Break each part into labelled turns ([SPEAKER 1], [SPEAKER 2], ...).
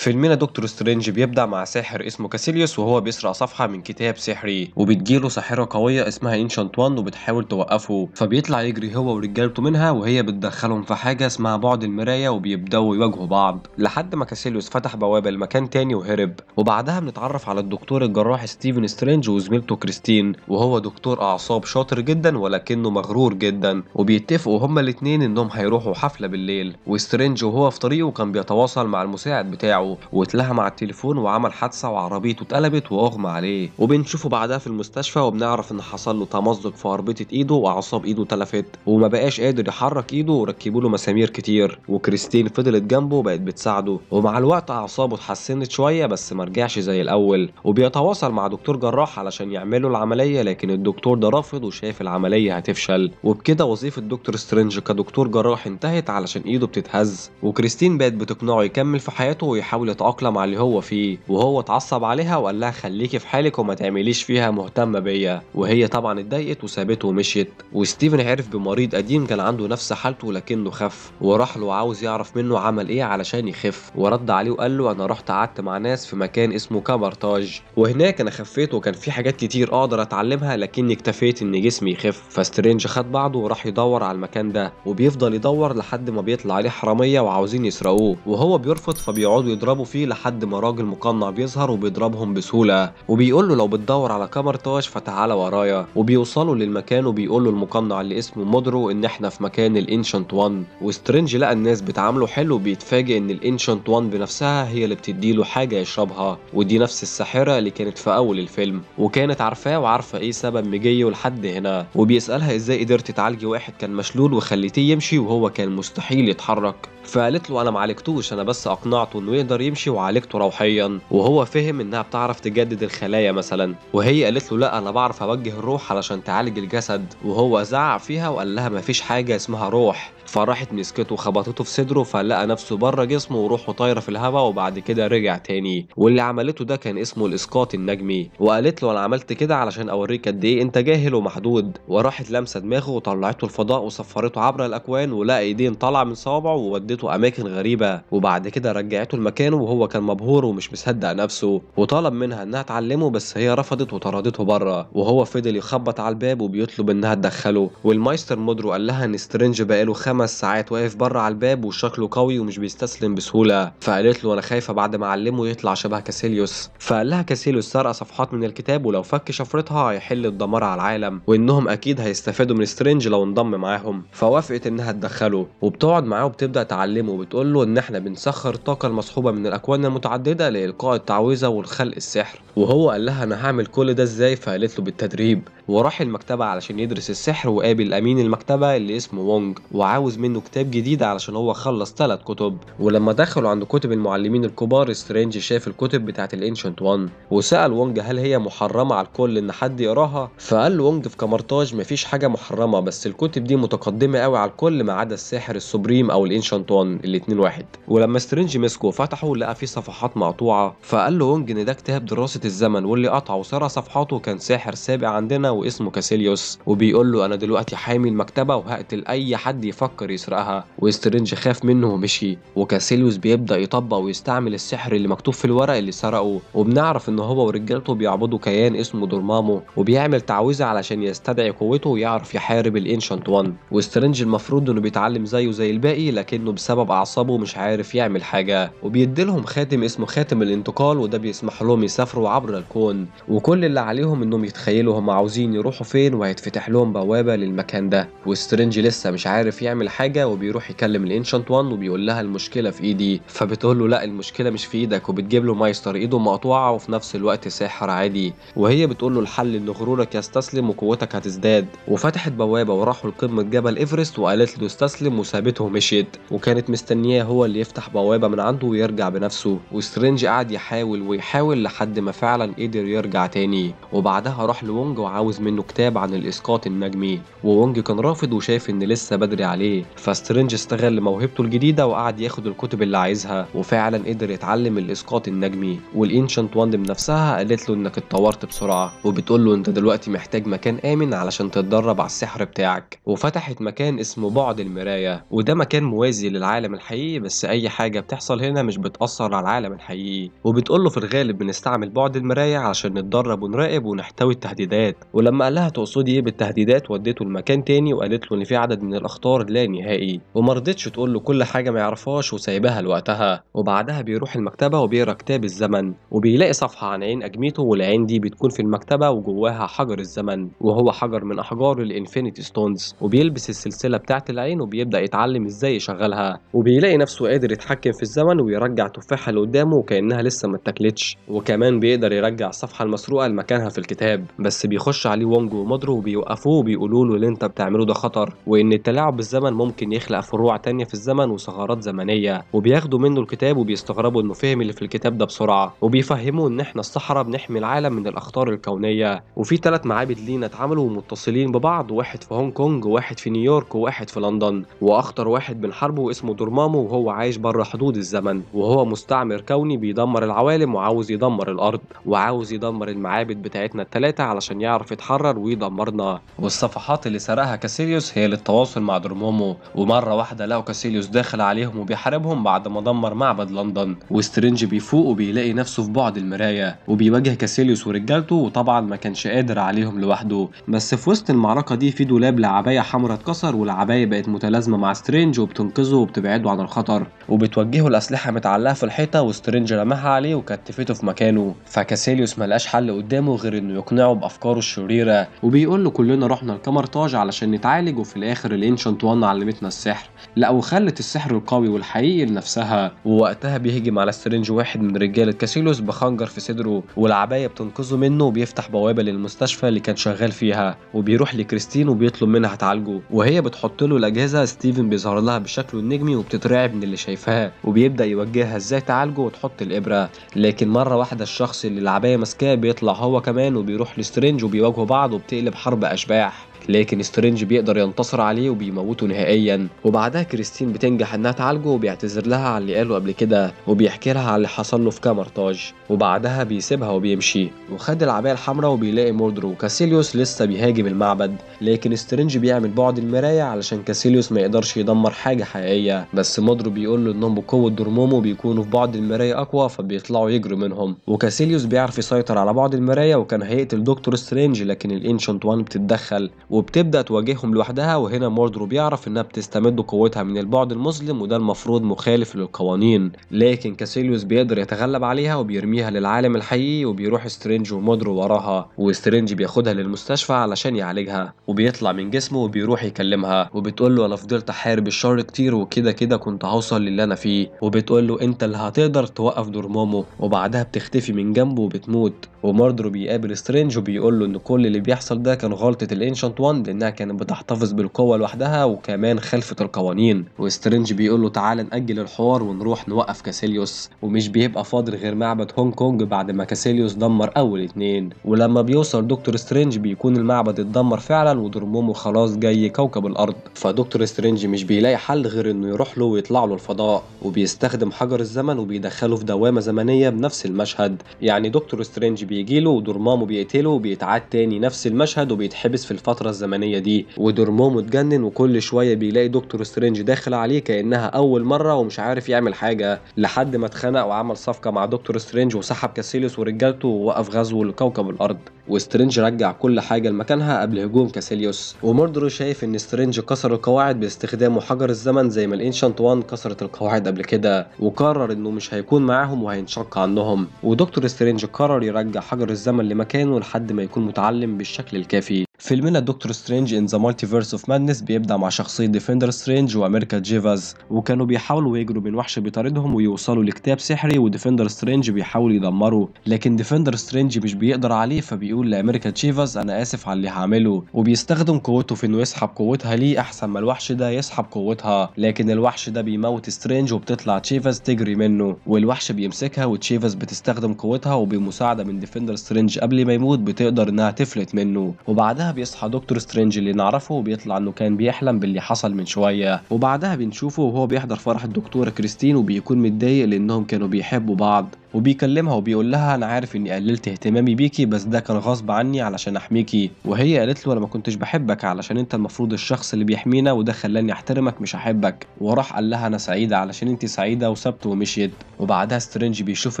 [SPEAKER 1] فيلمنا دكتور سترينج بيبدأ مع ساحر اسمه كاسيليوس وهو بيسرق صفحة من كتاب سحري وبتجيله ساحرة قوية اسمها انشانت وان وبتحاول توقفه فبيطلع يجري هو ورجالته منها وهي بتدخلهم في حاجة اسمها بعد المراية وبيبدأوا يواجهوا بعض لحد ما كاسيليوس فتح بوابة لمكان تاني وهرب وبعدها بنتعرف على الدكتور الجراح ستيفن سترينج وزميلته كريستين وهو دكتور أعصاب شاطر جدا ولكنه مغرور جدا وبيتفقوا هما الاتنين انهم هيروحوا حفلة بالليل وسترينج وهو في طريقه كان بيتواصل مع المساعد بتاعه بتاعه واتلهم على التليفون وعمل حادثه وعربيته اتقلبت واغمى عليه وبنشوفه بعدها في المستشفى وبنعرف ان حصل له تمزق في اربطه ايده واعصاب ايده اتلفت وما بقاش قادر يحرك ايده وركبوا له مسامير كتير وكريستين فضلت جنبه وبقت بتساعده ومع الوقت اعصابه اتحسنت شويه بس ما رجعش زي الاول وبيتواصل مع دكتور جراح علشان يعملوا العمليه لكن الدكتور ده رافض وشايف العمليه هتفشل وبكده وظيفه دكتور سترينج كدكتور جراح انتهت علشان ايده بتتهز وكريستين بقت بتقنعه يكمل في حياته ويحاول بيحاول يتأقلم على اللي هو فيه وهو اتعصب عليها وقال لها خليكي في حالك وما تعمليش فيها مهتمة بيا وهي طبعا اتضايقت وسابته ومشيت وستيفن عرف بمريض قديم كان عنده نفس حالته لكنه خف وراح له عاوز يعرف منه عمل ايه علشان يخف ورد عليه وقال له انا رحت قعدت مع ناس في مكان اسمه كبرتاج وهناك انا خفيت وكان في حاجات كتير اقدر اتعلمها لكني اكتفيت ان جسمي يخف فسترينج خد بعضه وراح يدور على المكان ده وبيفضل يدور لحد ما بيطلع عليه حراميه وعاوزين يسرقوه وهو بيرفض فبيقعدوا يضربوا بيضربوا فيه لحد ما راجل مقنع بيظهر وبيضربهم بسهولة وبيقول له لو بتدور على كامرتاش فتعالى ورايا وبيوصلوا للمكان وبيقول له المقنع اللي اسمه مودرو ان احنا في مكان الانشنت وان وسترينج لقى الناس بتعامله حلو بيتفاجئ ان الانشنت وان بنفسها هي اللي بتديله حاجة يشربها ودي نفس الساحرة اللي كانت في اول الفيلم وكانت عارفاه وعارفة ايه سبب مجيه لحد هنا وبيسألها ازاي قدرت تعالجي واحد كان مشلول وخليتيه يمشي وهو كان مستحيل يتحرك فقالت له انا ما عالجتوش انا بس اقنعته انه يقدر يمشي وعالجته روحيا وهو فهم انها بتعرف تجدد الخلايا مثلا وهي قالت له لا انا بعرف اوجه الروح علشان تعالج الجسد وهو زعق فيها وقال لها مفيش حاجه اسمها روح فراحت مسكته وخبطته في صدره فلقى نفسه بره جسمه وروحه طايره في الهواء وبعد كده رجع تاني واللي عملته ده كان اسمه الاسقاط النجمي وقالت له انا عملت كده علشان اوريك قد ايه انت جاهل ومحدود وراحت لامسه دماغه وطلعته الفضاء وصفرته عبر الاكوان ولقى ايدين طالعه من صوابعه وودته اماكن غريبه وبعد كده رجعته لمكانه وهو كان مبهور ومش مصدق نفسه وطلب منها انها تعلمه بس هي رفضت وطردته بره وهو فضل يخبط على الباب وبيطلب انها تدخله والمايستر مودرو قال لها ان سترينج بقاله خمس ساعات واقف بره على الباب وشكله قوي ومش بيستسلم بسهوله فقالت له انا خايفه بعد ما علمه يطلع شبه كاسيليوس فقال لها كاسيليوس سرق صفحات من الكتاب ولو فك شفرتها هيحل الدمار على العالم وانهم اكيد هيستفادوا من سترينج لو انضم معاهم فوافقت انها تدخله وبتقعد معاه وبتبدا تعلمه وبتقول له ان احنا بنسخر الطاقه المصحوبه من الاكوان المتعدده لالقاء التعويذه والخلق السحر وهو قال لها انا هعمل كل ده ازاي فقالت له بالتدريب وراح المكتبة علشان يدرس السحر وقابل أمين المكتبة اللي اسمه وونج وعاوز منه كتاب جديد علشان هو خلص ثلاث كتب ولما دخلوا عند كتب المعلمين الكبار سترينج شاف الكتب بتاعة الانشنت وان وسأل وونج هل هي محرمة على الكل إن حد يقراها فقال وونج في كمرتاج مفيش حاجة محرمة بس الكتب دي متقدمة قوي على الكل ما عدا الساحر السوبريم أو الانشنت وان الاتنين واحد ولما سترينج مسكه وفتحه لقى فيه صفحات مقطوعة فقال له وونج إن ده كتاب دراسة الزمن واللي قطعه وسرى صفحاته كان ساحر سابق عندنا واسمه كاسيليوس وبيقول له انا دلوقتي حامي المكتبه وهقتل اي حد يفكر يسرقها وسترينج خاف منه ومشي وكاسيليوس بيبدا يطبق ويستعمل السحر اللي مكتوب في الورق اللي سرقه وبنعرف ان هو ورجالته بيعبدوا كيان اسمه دورمامو وبيعمل تعويذه علشان يستدعي قوته ويعرف يحارب الانشنت وان وسترينج المفروض انه بيتعلم زيه زي الباقي لكنه بسبب اعصابه مش عارف يعمل حاجه وبيديلهم خاتم اسمه خاتم الانتقال وده بيسمح لهم يسافروا عبر الكون وكل اللي عليهم انهم يتخيلوا هم عاوزين عايزين يروحوا فين وهيتفتح لهم بوابه للمكان ده وسترينج لسه مش عارف يعمل حاجه وبيروح يكلم الانشنت وان وبيقول لها المشكله في ايدي فبتقول له لا المشكله مش في ايدك وبتجيب له مايستر ايده مقطوعه وفي نفس الوقت ساحر عادي وهي بتقول له الحل ان غرورك يستسلم وقوتك هتزداد وفتحت بوابه وراحوا لقمه جبل ايفرست وقالت له استسلم وسابته ومشيت وكانت مستنياه هو اللي يفتح بوابه من عنده ويرجع بنفسه وسترينج قعد يحاول ويحاول لحد ما فعلا قدر يرجع تاني وبعدها راح لونج وعاوز عاوز منه كتاب عن الإسقاط النجمي وونج كان رافض وشايف إن لسه بدري عليه فسترينج استغل موهبته الجديدة وقعد ياخد الكتب اللي عايزها وفعلا قدر يتعلم الإسقاط النجمي والإنشنت واند بنفسها قالت له إنك اتطورت بسرعة وبتقول له أنت دلوقتي محتاج مكان آمن علشان تتدرب على السحر بتاعك وفتحت مكان اسمه بعد المراية وده مكان موازي للعالم الحقيقي بس أي حاجة بتحصل هنا مش بتأثر على العالم الحقيقي وبتقول له في الغالب بنستعمل بعد المراية علشان نتدرب ونراقب ونحتوي التهديدات ولما ولما قال لها تقصدي ايه بالتهديدات ودته لمكان تاني وقالت له ان في عدد من الاخطار لا نهائي وما رضتش تقول له كل حاجه ما يعرفهاش وسايباها لوقتها وبعدها بيروح المكتبه وبيقرا كتاب الزمن وبيلاقي صفحه عن عين اجميته والعين دي بتكون في المكتبه وجواها حجر الزمن وهو حجر من احجار الانفينيتي ستونز وبيلبس السلسله بتاعه العين وبيبدا يتعلم ازاي يشغلها وبيلاقي نفسه قادر يتحكم في الزمن ويرجع تفاحه لقدامه وكانها لسه ما اتاكلتش وكمان بيقدر يرجع الصفحه المسروقه لمكانها في الكتاب بس بيخش علي عليه وونج ومضرو وبيوقفوه وبيقولوا له اللي انت بتعمله ده خطر وان التلاعب بالزمن ممكن يخلق فروع تانية في الزمن وثغرات زمنية وبياخدوا منه الكتاب وبيستغربوا انه فهم اللي في الكتاب ده بسرعة وبيفهموه ان احنا الصحراء بنحمي العالم من الاخطار الكونية وفي ثلاث معابد لينا اتعملوا ومتصلين ببعض واحد في هونج كونج وواحد في نيويورك وواحد في لندن واخطر واحد بنحاربه اسمه دورمامو وهو عايش بره حدود الزمن وهو مستعمر كوني بيدمر العوالم وعاوز يدمر الارض وعاوز يدمر المعابد بتاعتنا التلاتة علشان يعرف يتحرر ويدمرنا والصفحات اللي سرقها كاسيليوس هي للتواصل مع درمومو ومره واحده لقوا كاسيليوس داخل عليهم وبيحاربهم بعد ما دمر معبد لندن وسترينج بيفوق وبيلاقي نفسه في بعد المرايه وبيواجه كاسيليوس ورجالته وطبعا ما كانش قادر عليهم لوحده بس في وسط المعركه دي في دولاب لعبايه حمراء اتكسر والعبايه بقت متلازمه مع سترينج وبتنقذه وبتبعده عن الخطر وبتوجهه الاسلحه متعلقه في الحيطه وسترينج رماها عليه وكتفته في مكانه فكاسيليوس ملقاش حل قدامه غير انه يقنعه بافكاره الشريره التمريره وبيقول له كلنا رحنا الكمرتاج علشان نتعالج وفي الاخر الانشنت وان علمتنا السحر لا وخلت السحر القوي والحقيقي لنفسها ووقتها بيهجم على سترينج واحد من رجاله كاسيلوس بخنجر في صدره والعبايه بتنقذه منه وبيفتح بوابه للمستشفى اللي كان شغال فيها وبيروح لكريستين وبيطلب منها تعالجه وهي بتحط له الاجهزه ستيفن بيظهر لها بشكله النجمي وبتترعب من اللي شايفاه وبيبدا يوجهها ازاي تعالجه وتحط الابره لكن مره واحده الشخص اللي العبايه ماسكاه بيطلع هو كمان وبيروح لسترينج وبيواجهه بعض وبتقلب حرب أشباح لكن سترينج بيقدر ينتصر عليه وبيموته نهائيا وبعدها كريستين بتنجح انها تعالجه وبيعتذر لها على اللي قاله قبل كده وبيحكي لها على اللي حصل له في كامرتاج وبعدها بيسيبها وبيمشي وخد العبايه الحمراء وبيلاقي مودرو وكاسيليوس لسه بيهاجم المعبد لكن سترينج بيعمل بعد المرايه علشان كاسيليوس ما يقدرش يدمر حاجه حقيقيه بس مودرو بيقول له انهم بقوه درمومو بيكونوا في بعد المرايه اقوى فبيطلعوا يجروا منهم وكاسيليوس بيعرف يسيطر على بعد المرايه وكان هيقتل دكتور سترينج لكن الانشنت وان بتتدخل وبتبدا تواجههم لوحدها وهنا موردرو بيعرف انها بتستمد قوتها من البعد المظلم وده المفروض مخالف للقوانين لكن كاسيليوس بيقدر يتغلب عليها وبيرميها للعالم الحقيقي وبيروح سترينج ومودرو وراها وسترينج بياخدها للمستشفى علشان يعالجها وبيطلع من جسمه وبيروح يكلمها وبتقول له انا فضلت احارب الشر كتير وكده كده كنت هوصل للي انا فيه وبتقول له انت اللي هتقدر توقف دورمامو وبعدها بتختفي من جنبه وبتموت وماردرو بيقابل سترينج وبيقول له ان كل اللي بيحصل ده كان غلطه الانشنت 1 لانها كانت بتحتفظ بالقوه لوحدها وكمان خلفت القوانين وسترينج بيقول له تعالى ناجل الحوار ونروح نوقف كاسيليوس ومش بيبقى فاضل غير معبد هونج كونج بعد ما كاسيليوس دمر اول اتنين ولما بيوصل دكتور سترينج بيكون المعبد اتدمر فعلا ودرمومو خلاص جاي كوكب الارض فدكتور سترينج مش بيلاقي حل غير انه يروح له ويطلع له الفضاء وبيستخدم حجر الزمن وبيدخله في دوامه زمنيه بنفس المشهد يعني دكتور سترينج بيجيله ودورمامو بيقتله وبيتعاد تاني نفس المشهد وبيتحبس في الفتره الفتره الزمنيه دي ودورمو متجنن وكل شويه بيلاقي دكتور سترينج داخل عليه كانها اول مره ومش عارف يعمل حاجه لحد ما اتخنق وعمل صفقه مع دكتور سترينج وسحب كاسيليوس ورجالته ووقف غزو لكوكب الارض وسترينج رجع كل حاجه لمكانها قبل هجوم كاسيليوس وموردرو شايف ان سترينج كسر القواعد باستخدامه حجر الزمن زي ما الانشنت وان كسرت القواعد قبل كده وقرر انه مش هيكون معاهم وهينشق عنهم ودكتور سترينج قرر يرجع حجر الزمن لمكانه لحد ما يكون متعلم بالشكل الكافي فيلمنا دكتور سترينج ان ذا مالتيفيرس اوف مادنس بيبدا مع شخصيه ديفندر سترينج وامريكا جيفاز وكانوا بيحاولوا يجروا من وحش بيطاردهم ويوصلوا لكتاب سحري وديفندر سترينج بيحاول يدمره لكن ديفندر سترينج مش بيقدر عليه فبيقول لامريكا جيفاز انا اسف على اللي هعمله وبيستخدم قوته في انه يسحب قوتها ليه احسن ما الوحش ده يسحب قوتها لكن الوحش ده بيموت سترينج وبتطلع تشيفاز تجري منه والوحش بيمسكها وتشيفاز بتستخدم قوتها وبمساعده من ديفندر سترينج قبل ما يموت بتقدر انها تفلت منه وبعدها بعدها بيصحى دكتور سترينج اللي نعرفه وبيطلع انه كان بيحلم باللي حصل من شويه وبعدها بنشوفه وهو بيحضر فرح الدكتوره كريستين وبيكون متضايق لانهم كانوا بيحبوا بعض وبيكلمها وبيقول لها انا عارف اني قللت اهتمامي بيكي بس ده كان غصب عني علشان احميكي وهي قالت له انا ما كنتش بحبك علشان انت المفروض الشخص اللي بيحمينا وده خلاني احترمك مش احبك وراح قال لها انا سعيده علشان انت سعيده وسبت ومشيت وبعدها سترينج بيشوف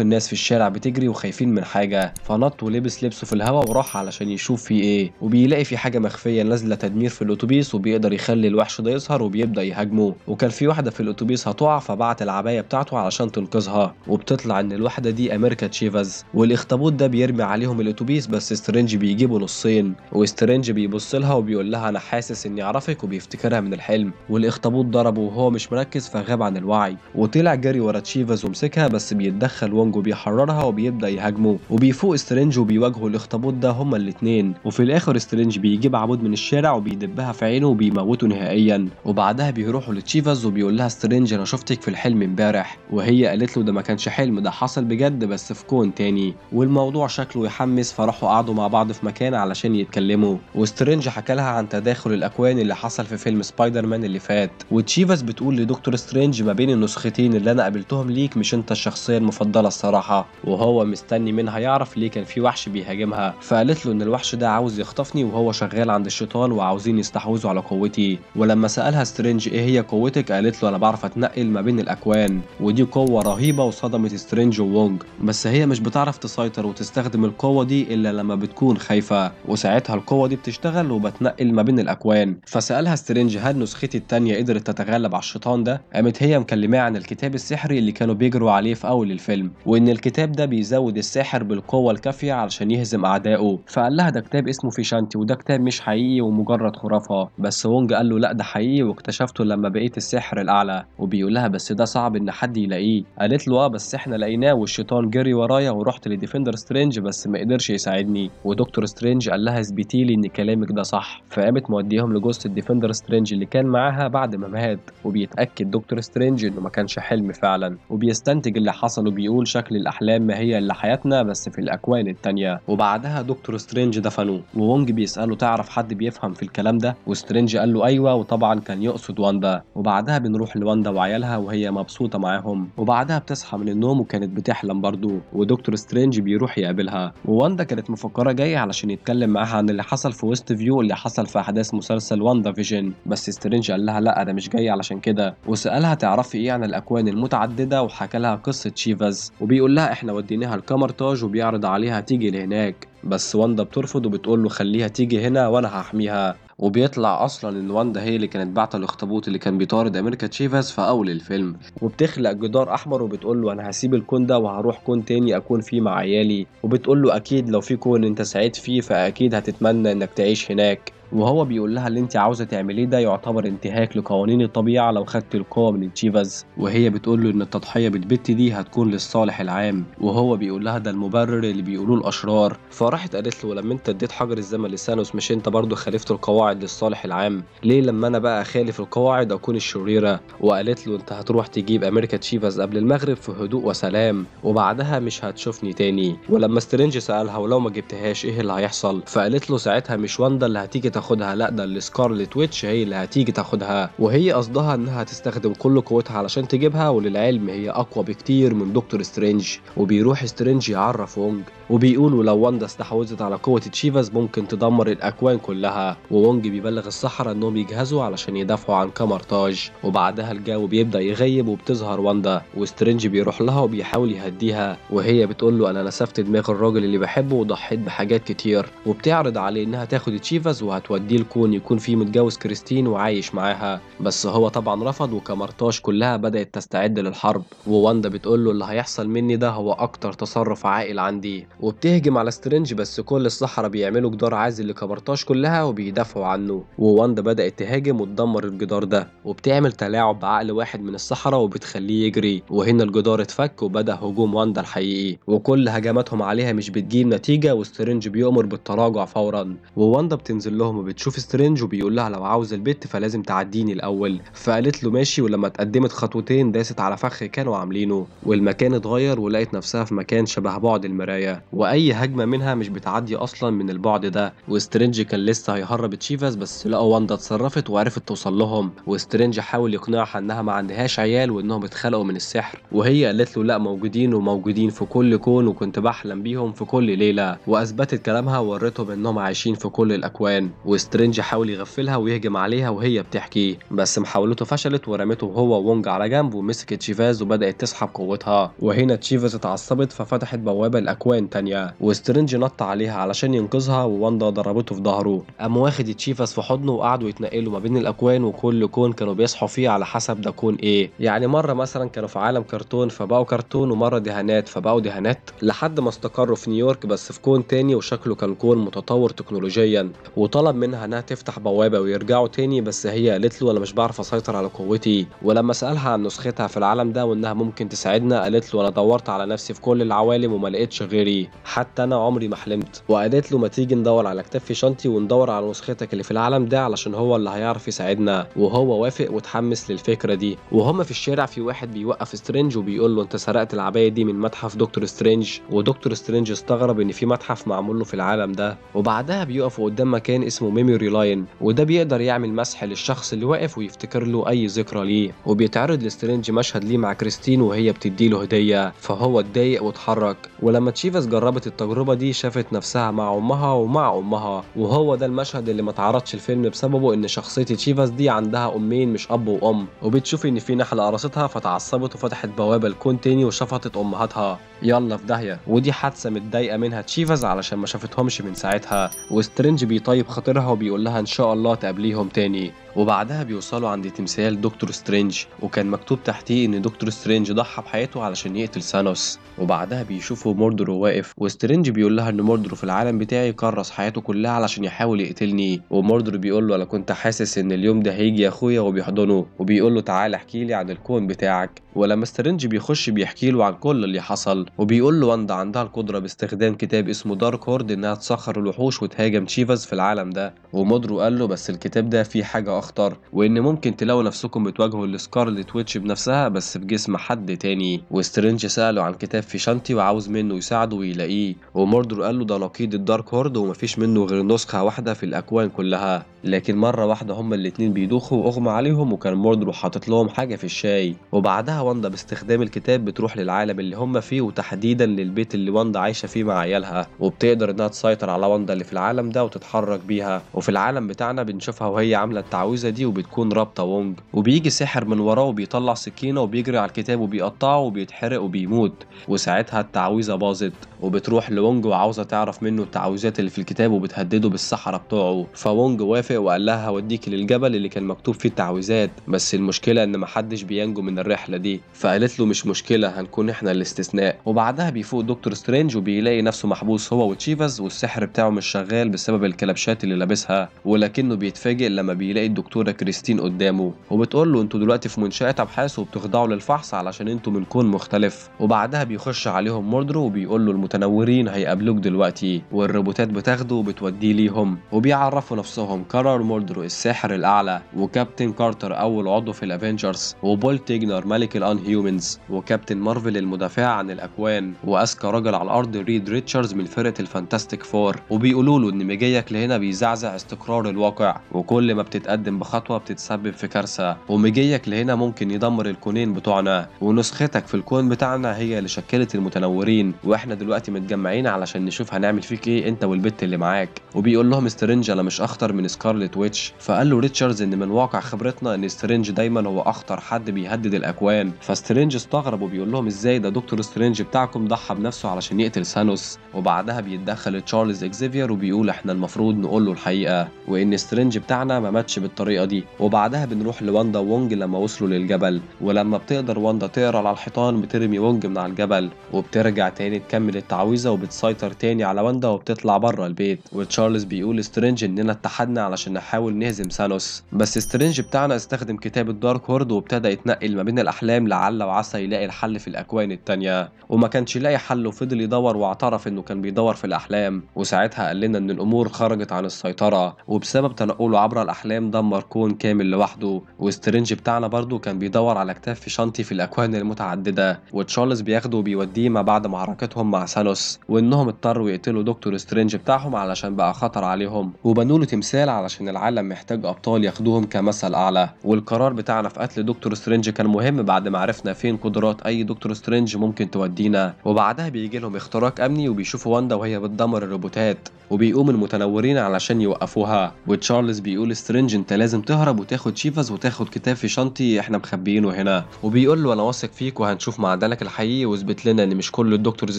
[SPEAKER 1] الناس في الشارع بتجري وخايفين من حاجه فنط ولبس لبسه في الهواء وراح علشان يشوف في ايه وبيلاقي في حاجه مخفيه نازله تدمير في الاتوبيس وبيقدر يخلي الوحش ده يظهر وبيبدا يهاجمه وكان في واحده في الاتوبيس هتقع فبعت العبايه بتاعته علشان تنقذها وبتطلع ان الوحش الواحده دي امريكا تشيفاز والاخطبوط ده بيرمي عليهم الاتوبيس بس سترينج بيجيبه نصين وسترينج بيبص لها وبيقول لها انا حاسس اني اعرفك وبيفتكرها من الحلم والاخطبوط ضربه وهو مش مركز فغاب عن الوعي وطلع جري ورا تشيفاز ومسكها بس بيتدخل وونج وبيحررها وبيبدا يهاجمه وبيفوق سترينج وبيواجهوا الاخطبوط ده هما الاتنين وفي الاخر سترينج بيجيب عمود من الشارع وبيدبها في عينه وبيموته نهائيا وبعدها بيروحوا لتشيفاز وبيقول لها سترينج انا شفتك في الحلم امبارح وهي قالت له ده ما كانش حلم ده حصل بجد بس في كون تاني والموضوع شكله يحمس فراحوا قعدوا مع بعض في مكان علشان يتكلموا وسترينج حكى لها عن تداخل الاكوان اللي حصل في فيلم سبايدر مان اللي فات وتشيفاس بتقول لدكتور سترينج ما بين النسختين اللي انا قابلتهم ليك مش انت الشخصيه المفضله الصراحه وهو مستني منها يعرف ليه كان في وحش بيهاجمها فقالت له ان الوحش ده عاوز يخطفني وهو شغال عند الشيطان وعاوزين يستحوذوا على قوتي ولما سالها سترينج ايه هي قوتك قالت له انا بعرف اتنقل ما بين الاكوان ودي قوه رهيبه وصدمت سترينج وهو وونج بس هي مش بتعرف تسيطر وتستخدم القوة دي إلا لما بتكون خايفة وساعتها القوة دي بتشتغل وبتنقل ما بين الأكوان فسألها سترينج هل نسختي التانية قدرت تتغلب على الشيطان ده قامت هي مكلماه عن الكتاب السحري اللي كانوا بيجروا عليه في أول الفيلم وإن الكتاب ده بيزود الساحر بالقوة الكافية علشان يهزم أعدائه فقال لها ده كتاب اسمه فيشانتي وده كتاب مش حقيقي ومجرد خرافة بس وونج قال له لا ده حقيقي واكتشفته لما بقيت السحر الأعلى وبيقول لها بس ده صعب إن حد يلاقيه قالت له اه بس احنا لقيناه والشيطان جري ورايا ورحت لديفندر سترينج بس ما قدرش يساعدني ودكتور سترينج قال لها اثبتي لي ان كلامك ده صح فقامت موديهم لجثه الديفندر سترينج اللي كان معاها بعد ما مات وبيتاكد دكتور سترينج انه ما كانش حلم فعلا وبيستنتج اللي حصل وبيقول شكل الاحلام ما هي اللي حياتنا بس في الاكوان الثانيه وبعدها دكتور سترينج دفنوه وونج بيساله تعرف حد بيفهم في الكلام ده وسترينج قال له ايوه وطبعا كان يقصد واندا وبعدها بنروح لواندا وعيالها وهي مبسوطه معاهم وبعدها بتصحى من النوم وكانت بتحكي بتحلم برضه ودكتور سترينج بيروح يقابلها وواندا كانت مفكره جايه علشان يتكلم معاها عن اللي حصل في ويست فيو اللي حصل في احداث مسلسل واندا فيجن بس سترينج قال لها لا انا مش جاي علشان كده وسالها تعرفي ايه عن الاكوان المتعدده وحكى لها قصه شيفاز وبيقول لها احنا وديناها الكامرتاج وبيعرض عليها تيجي لهناك بس واندا بترفض وبتقول له خليها تيجي هنا وانا هحميها وبيطلع اصلا ان واندا هي اللي كانت بعت الاخطبوط اللي كان بيطارد امريكا تشيفاز في اول الفيلم وبتخلق جدار احمر وبتقول له انا هسيب الكون ده وهروح كون تاني اكون فيه مع عيالي وبتقول له اكيد لو في كون انت سعيد فيه فاكيد هتتمنى انك تعيش هناك وهو بيقول لها اللي انت عاوزه تعمليه ده يعتبر انتهاك لقوانين الطبيعه لو خدت القوه من تشيفاز وهي بتقول له ان التضحيه بالبت دي هتكون للصالح العام وهو بيقول لها ده المبرر اللي بيقولوه الاشرار فراحت قالت له لما انت اديت حجر الزمن لسانوس مش انت برضه خالفت القواعد للصالح العام ليه لما انا بقى خالف القواعد اكون الشريره وقالت له انت هتروح تجيب امريكا تشيفاز قبل المغرب في هدوء وسلام وبعدها مش هتشوفني تاني ولما سترينج سالها ولو ما جبتهاش ايه اللي هيحصل فقالت له ساعتها مش واندا اللي هتيجي تاخدها لا ده السكارلت ويتش هي اللي هتيجي تاخدها وهي قصدها انها تستخدم كل قوتها علشان تجيبها وللعلم هي اقوى بكتير من دكتور سترينج وبيروح سترينج يعرف وونج وبيقول ولو واندا استحوذت على قوه تشيفاز ممكن تدمر الاكوان كلها وونج بيبلغ السحرة انهم يجهزوا علشان يدافعوا عن كامارتاج وبعدها الجو بيبدا يغيب وبتظهر واندا وسترينج بيروح لها وبيحاول يهديها وهي بتقول له انا نسفت دماغ الراجل اللي بحبه وضحيت بحاجات كتير وبتعرض عليه انها تاخد تشيفاز وهت توديه لكون يكون فيه متجوز كريستين وعايش معاها بس هو طبعا رفض وكمرتاش كلها بدأت تستعد للحرب وواندا بتقول له اللي هيحصل مني ده هو أكتر تصرف عاقل عندي وبتهجم على سترينج بس كل الصحراء بيعملوا جدار عازل لكمرتاش كلها وبيدافعوا عنه وواندا بدأت تهاجم وتدمر الجدار ده وبتعمل تلاعب بعقل واحد من الصحراء وبتخليه يجري وهنا الجدار اتفك وبدأ هجوم واندا الحقيقي وكل هجماتهم عليها مش بتجيب نتيجة وسترينج بيؤمر بالتراجع فورا وواندا بتنزل لهم وبتشوف سترينج وبيقول لها لو عاوز البت فلازم تعديني الاول فقالت له ماشي ولما اتقدمت خطوتين داست على فخ كانوا عاملينه والمكان اتغير ولقيت نفسها في مكان شبه بعد المرايه واي هجمه منها مش بتعدي اصلا من البعد ده وسترينج كان لسه هيهرب تشيفاس بس لقوا واندا اتصرفت وعرفت توصل لهم وسترينج حاول يقنعها انها ما عندهاش عيال وانهم اتخلقوا من السحر وهي قالت له لا موجودين وموجودين في كل كون وكنت بحلم بيهم في كل ليله واثبتت كلامها وورتهم انهم عايشين في كل الاكوان وسترينج حاول يغفلها ويهجم عليها وهي بتحكي بس محاولته فشلت ورمته هو وونج على جنب ومسكت شيفاز وبدأت تسحب قوتها وهنا تشيفاز اتعصبت ففتحت بوابة لأكوان تانية وسترينج نط عليها علشان ينقذها وواندا ضربته في ظهره قام واخد تشيفاز في حضنه وقعدوا يتنقلوا ما بين الأكوان وكل كون كانوا بيصحوا فيه على حسب ده كون ايه يعني مرة مثلا كانوا في عالم كرتون فبقوا كرتون ومرة دهانات فبقوا دهانات لحد ما استقروا في نيويورك بس في كون تاني وشكله كان كون متطور تكنولوجيا وطلب منها انها تفتح بوابه ويرجعوا تاني بس هي قالت له انا مش بعرف اسيطر على قوتي ولما سالها عن نسختها في العالم ده وانها ممكن تساعدنا قالت له انا دورت على نفسي في كل العوالم وما لقيتش غيري حتى انا عمري ما حلمت وقالت له ما تيجي ندور على كتاب شنطي وندور على نسختك اللي في العالم ده علشان هو اللي هيعرف يساعدنا وهو وافق وتحمس للفكره دي وهم في الشارع في واحد بيوقف سترينج وبيقول له انت سرقت العبايه دي من متحف دكتور سترينج ودكتور سترينج استغرب ان في متحف معمول له في العالم ده وبعدها بيقفوا قدام مكان اسمه اسمه ميموري لاين وده بيقدر يعمل مسح للشخص اللي واقف ويفتكر له اي ذكرى ليه وبيتعرض لسترينج مشهد ليه مع كريستين وهي بتدي له هديه فهو اتضايق واتحرك ولما تشيفاس جربت التجربه دي شافت نفسها مع امها ومع امها وهو ده المشهد اللي ما اتعرضش الفيلم بسببه ان شخصيه تشيفاس دي عندها امين مش اب وام وبتشوف ان في نحله قرصتها فتعصبت وفتحت بوابه لكون تاني وشفطت امهاتها يلا في داهيه ودي حادثه متضايقه منها تشيفاس علشان ما شافتهمش من ساعتها وسترينج بيطيب خط خاطرها وبيقول لها ان شاء الله تقابليهم تاني وبعدها بيوصلوا عند تمثال دكتور سترينج وكان مكتوب تحتيه ان دكتور سترينج ضحى بحياته علشان يقتل سانوس وبعدها بيشوفوا موردرو واقف وسترينج بيقول لها ان موردرو في العالم بتاعي كرس حياته كلها علشان يحاول يقتلني وموردرو بيقول له انا كنت حاسس ان اليوم ده هيجي يا اخويا وبيحضنه وبيقول له تعالى احكي لي عن الكون بتاعك ولما سترينج بيخش بيحكي له عن كل اللي حصل وبيقول له واندا عندها القدره باستخدام كتاب اسمه دارك هورد انها تسخر الوحوش وتهاجم تشيفاز في العالم ده ومودرو قال له بس الكتاب ده فيه حاجه الأخطر وإن ممكن تلاقوا نفسكم بتواجهوا السكارلت ويتش بنفسها بس بجسم حد تاني وسترينج سأله عن كتاب في شنطي وعاوز منه يساعده ويلاقيه وموردرو قال له ده نقيض الدارك هورد ومفيش منه غير نسخة واحدة في الأكوان كلها لكن مرة واحدة هما الاتنين بيدوخوا وأغمى عليهم وكان موردرو حاطط لهم حاجة في الشاي وبعدها واندا باستخدام الكتاب بتروح للعالم اللي هما فيه وتحديدا للبيت اللي واندا عايشة فيه مع عيالها وبتقدر إنها تسيطر على واندا اللي في العالم ده وتتحرك بيها وفي العالم بتاعنا بنشوفها وهي عاملة التعاون التعويذه دي وبتكون رابطه وونج وبيجي ساحر من وراه وبيطلع سكينه وبيجري على الكتاب وبيقطعه وبيتحرق وبيموت وساعتها التعويذه باظت وبتروح لونج وعاوزه تعرف منه التعويذات اللي في الكتاب وبتهدده بالسحره بتوعه فوونج وافق وقال لها هوديك للجبل اللي كان مكتوب فيه التعويذات بس المشكله ان محدش بينجو من الرحله دي فقالت له مش مشكله هنكون احنا الاستثناء وبعدها بيفوق دكتور سترينج وبيلاقي نفسه محبوس هو وتشيفاز والسحر بتاعه مش شغال بسبب الكلبشات اللي لابسها ولكنه بيتفاجئ لما بيلاقي الدكتوره كريستين قدامه وبتقول له انتوا دلوقتي في منشاه ابحاث وبتخضعوا للفحص علشان انتوا من كون مختلف وبعدها بيخش عليهم موردرو وبيقول له المتنورين هيقابلوك دلوقتي والروبوتات بتاخده وبتوديه ليهم وبيعرفوا نفسهم كارر موردرو الساحر الاعلى وكابتن كارتر اول عضو في الافنجرز وبول تيجنر ملك الان هيومنز وكابتن مارفل المدافع عن الاكوان واذكى راجل على الارض ريد ريتشاردز من فرقه الفانتاستيك فور وبيقولوا له ان مجيك لهنا بيزعزع استقرار الواقع وكل ما بتتقدم بتتقدم بخطوة بتتسبب في كارثة ومجيك لهنا ممكن يدمر الكونين بتوعنا ونسختك في الكون بتاعنا هي اللي شكلت المتنورين واحنا دلوقتي متجمعين علشان نشوف هنعمل فيك ايه انت والبت اللي معاك وبيقول لهم سترينج انا مش اخطر من سكارلت ويتش فقال له ريتشاردز ان من واقع خبرتنا ان سترينج دايما هو اخطر حد بيهدد الاكوان فسترينج استغرب وبيقول لهم ازاي ده دكتور سترينج بتاعكم ضحى بنفسه علشان يقتل سانوس وبعدها بيتدخل تشارلز اكزيفير وبيقول احنا المفروض نقول له الحقيقه وان سترينج بتاعنا ما ماتش بالطريقه بالطريقه دي وبعدها بنروح لواندا وونج لما وصلوا للجبل ولما بتقدر واندا تقرا على الحيطان بترمي وونج من على الجبل وبترجع تاني تكمل التعويذه وبتسيطر تاني على واندا وبتطلع بره البيت وتشارلز بيقول سترينج اننا اتحدنا علشان نحاول نهزم سانوس بس سترينج بتاعنا استخدم كتاب الدارك هورد وابتدى يتنقل ما بين الاحلام لعل وعسى يلاقي الحل في الاكوان التانيه وما كانش يلاقي حل وفضل يدور واعترف انه كان بيدور في الاحلام وساعتها قال لنا ان الامور خرجت عن السيطره وبسبب تنقله عبر الاحلام ده ماركون كامل لوحده وسترينج بتاعنا برضو كان بيدور على كتاب في شنطي في الاكوان المتعدده وتشارلز بياخده وبيوديه ما بعد معركتهم مع سانوس وانهم اضطروا يقتلوا دكتور سترينج بتاعهم علشان بقى خطر عليهم وبنوا له تمثال علشان العالم محتاج ابطال ياخدوهم كمثل اعلى والقرار بتاعنا في قتل دكتور سترينج كان مهم بعد ما عرفنا فين قدرات اي دكتور سترينج ممكن تودينا وبعدها بيجي لهم اختراق امني وبيشوفوا واندا وهي بتدمر الروبوتات وبيقوم المتنورين علشان يوقفوها وتشارلز بيقول سترينج انت لازم تهرب وتاخد شيفاز وتاخد كتاب في شنطي احنا مخبيينه هنا وبيقول له انا واثق فيك وهنشوف معدنك الحقيقي واثبت لنا ان مش كل الدكتورز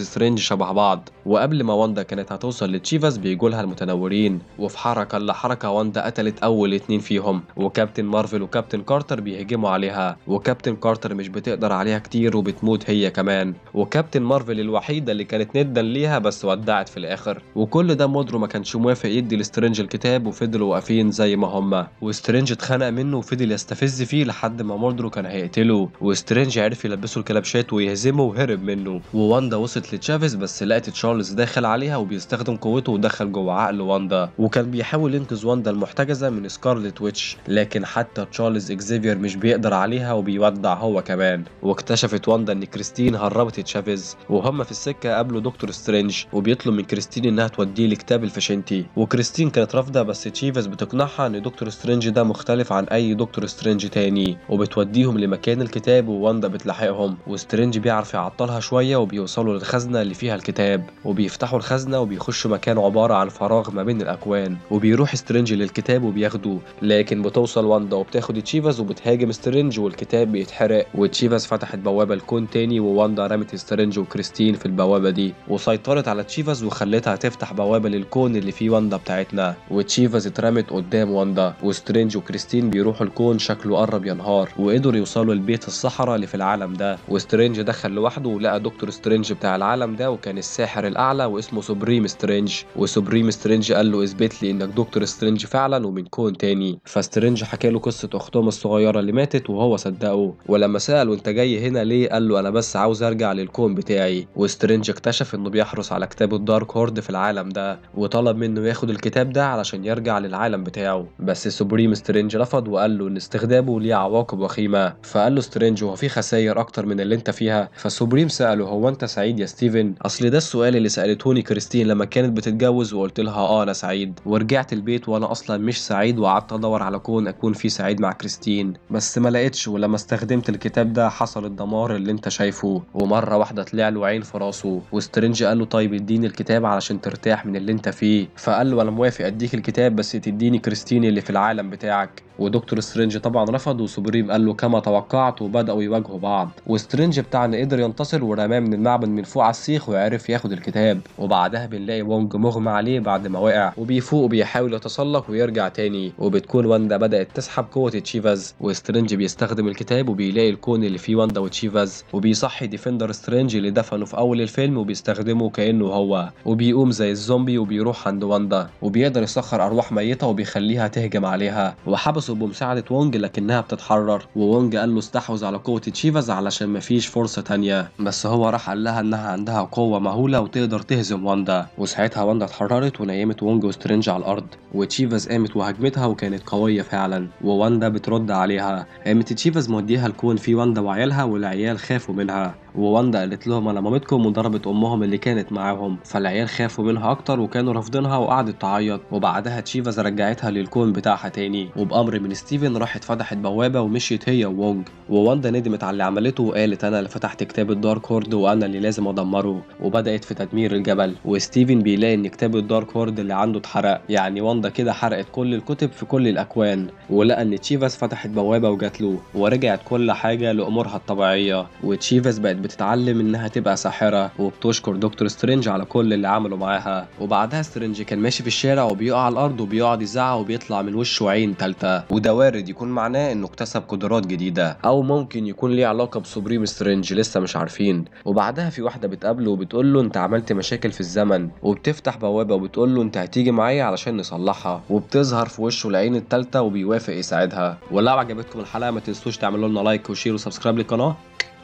[SPEAKER 1] سترينج شبه بعض وقبل ما واندا كانت هتوصل لتشيفاز بيقولها المتنورين وفي حركه الا حركه واندا قتلت اول اتنين فيهم وكابتن مارفل وكابتن كارتر بيهجموا عليها وكابتن كارتر مش بتقدر عليها كتير وبتموت هي كمان وكابتن مارفل الوحيده اللي كانت ندا ليها بس ودعت في الاخر وكل ده مودرو ما كانش موافق يدي لسترينج الكتاب وفضلوا واقفين زي ما هما وسترينج اتخنق منه وفضل يستفز فيه لحد ما موردرو كان هيقتله وسترينج عرف يلبسه الكلبشات ويهزمه وهرب منه وواندا وصلت لتشافيز بس لقت تشارلز داخل عليها وبيستخدم قوته ودخل جوه عقل واندا وكان بيحاول ينقذ واندا المحتجزه من سكارلت ويتش لكن حتى تشارلز اكزيفير مش بيقدر عليها وبيودع هو كمان واكتشفت واندا ان كريستين هربت تشافيز وهم في السكه قابلوا دكتور سترينج وبيطلب من كريستين انها توديه لكتاب الفاشنتي وكريستين كانت رافضه بس تشيفز بتقنعها ان دكتور سترينج سترينج ده مختلف عن اي دكتور سترينج تاني وبتوديهم لمكان الكتاب وواندا بتلاحقهم وسترينج بيعرف يعطلها شويه وبيوصلوا للخزنه اللي فيها الكتاب وبيفتحوا الخزنه وبيخشوا مكان عباره عن فراغ ما بين الاكوان وبيروح سترينج للكتاب وبياخده لكن بتوصل واندا وبتاخد تشيفاز وبتهاجم سترينج والكتاب بيتحرق وتشيفاز فتحت بوابه لكون تاني وواندا رمت سترينج وكريستين في البوابه دي وسيطرت على تشيفاز وخلتها تفتح بوابه للكون اللي فيه واندا بتاعتنا وتشيفاز اترمت قدام واندا وسترينج سترينج وكريستين بيروحوا الكون شكله قرب ينهار وقدروا يوصلوا لبيت الصحراء اللي في العالم ده وسترينج دخل لوحده ولقى دكتور سترينج بتاع العالم ده وكان الساحر الاعلى واسمه سوبريم سترينج وسوبريم سترينج قال له اثبت لي انك دكتور سترينج فعلا ومن كون تاني فسترينج حكى له قصه اختهم الصغيره اللي ماتت وهو صدقه ولما ساله انت جاي هنا ليه قال له انا بس عاوز ارجع للكون بتاعي وسترينج اكتشف انه بيحرص على كتاب الدارك هورد في العالم ده وطلب منه ياخد الكتاب ده علشان يرجع للعالم بتاعه بس بريم سترينج رفض وقال له ان استخدامه ليه عواقب وخيمه فقال له سترينج هو في خساير اكتر من اللي انت فيها فسوبريم ساله هو انت سعيد يا ستيفن اصل ده السؤال اللي سالتوني كريستين لما كانت بتتجوز وقلت لها اه انا سعيد ورجعت البيت وانا اصلا مش سعيد وقعدت ادور على كون اكون فيه سعيد مع كريستين بس ما لقيتش ولما استخدمت الكتاب ده حصل الدمار اللي انت شايفه ومره واحده طلع له عين في راسه وسترينج قال له طيب اديني الكتاب علشان ترتاح من اللي انت فيه فقال له انا موافق اديك الكتاب بس تديني كريستين اللي في العالم العالم بتاعك ودكتور سترينج طبعا رفض وسوبريم قال له كما توقعت وبداوا يواجهوا بعض وسترينج بتاعنا قدر ينتصر ورماه من المعبد من فوق على السيخ وعرف ياخد الكتاب وبعدها بنلاقي وونج مغمى عليه بعد ما وقع وبيفوق وبيحاول يتسلق ويرجع تاني وبتكون واندا بدات تسحب قوه تشيفاز وسترينج بيستخدم الكتاب وبيلاقي الكون اللي فيه واندا وتشيفاز وبيصحي ديفندر سترينج اللي دفنه في اول الفيلم وبيستخدمه كانه هو وبيقوم زي الزومبي وبيروح عند واندا وبيقدر يسخر ارواح ميته وبيخليها تهجم عليها عليها وحبسه بمساعدة وونج لكنها بتتحرر وونج قال له استحوذ على قوة تشيفاز علشان مفيش فرصة تانية بس هو راح قال لها انها عندها قوة مهولة وتقدر تهزم واندا وساعتها واندا اتحررت ونيمت وونج وسترينج على الارض وتشيفاز قامت وهجمتها وكانت قوية فعلا وواندا بترد عليها قامت تشيفاز موديها الكون في واندا وعيالها والعيال خافوا منها وواندا قالت لهم انا مامتكم وضربت امهم اللي كانت معاهم فالعيال خافوا منها اكتر وكانوا رافضينها وقعدت تعيط وبعدها تشيفاز رجعتها للكون بتاعها تاني وبامر من ستيفن راحت فتحت بوابه ومشيت هي وونج وواندا ندمت على اللي عملته وقالت انا اللي فتحت كتاب الدارك هورد وانا اللي لازم ادمره وبدات في تدمير الجبل وستيفن بيلاقي ان كتاب الدارك هورد اللي عنده اتحرق يعني واندا كده حرقت كل الكتب في كل الاكوان ولقى ان تشيفاز فتحت بوابه وجات له ورجعت كل حاجه لامورها الطبيعيه وتشيفاز بقت بتتعلم انها تبقى ساحره وبتشكر دكتور سترينج على كل اللي عمله معاها وبعدها سترينج كان ماشي في الشارع وبيقع على الارض وبيقعد يزعق وبيطلع من وشه عين ثالثه وده وارد يكون معناه انه اكتسب قدرات جديده او ممكن يكون ليه علاقه بسوبريم سترينج لسه مش عارفين وبعدها في واحده بتقابله وبتقول له انت عملت مشاكل في الزمن وبتفتح بوابه وبتقول له انت هتيجي معايا علشان نصلحها وبتظهر في وشه العين الثالثه وبيوافق يساعدها ولو عجبتكم الحلقه ما تنسوش تعملوا لنا لايك وشير وسبسكرايب للقناه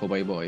[SPEAKER 1] وباي باي